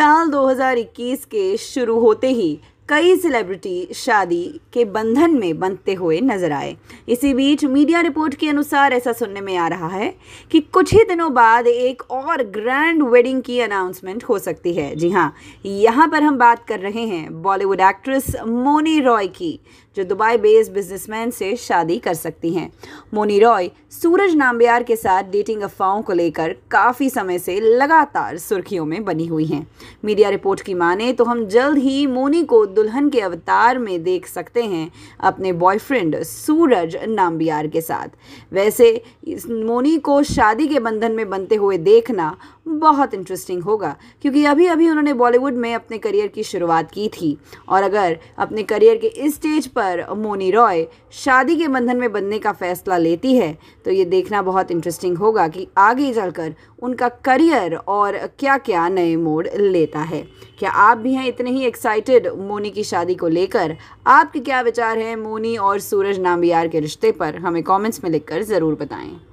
साल 2021 के शुरू होते ही कई सेलिब्रिटी शादी के बंधन में बंधते हुए नजर आए इसी बीच मीडिया रिपोर्ट के अनुसार ऐसा सुनने में आ रहा है कि कुछ ही दिनों बाद एक और ग्रैंड वेडिंग की अनाउंसमेंट हो सकती है जी हाँ यहाँ पर हम बात कर रहे हैं बॉलीवुड एक्ट्रेस मोनी रॉय की जो दुबई बेस्ड बिजनेसमैन से शादी कर सकती हैं मोनी रॉय सूरज नाम्बियार के साथ डेटिंग अफवाहों को लेकर काफ़ी समय से लगातार सुर्खियों में बनी हुई हैं मीडिया रिपोर्ट की माने तो हम जल्द ही मोनी को दुल्हन के अवतार में देख सकते हैं अपने बॉयफ्रेंड सूरज नाम्बियार के साथ वैसे मोनी को शादी के बंधन में बनते हुए देखना बहुत इंटरेस्टिंग होगा क्योंकि अभी अभी उन्होंने बॉलीवुड में अपने करियर की शुरुआत की थी और अगर अपने करियर के इस स्टेज पर मोनी रॉय शादी के बंधन में बनने का फैसला लेती है तो ये देखना बहुत इंटरेस्टिंग होगा कि आगे चलकर उनका करियर और क्या क्या नए मोड़ लेता है क्या आप भी हैं इतने ही एक्साइटेड मोनी की शादी को लेकर आपके क्या विचार हैं मोनी और सूरज नाम्बियार के रिश्ते पर हमें कमेंट्स में लिखकर ज़रूर बताएं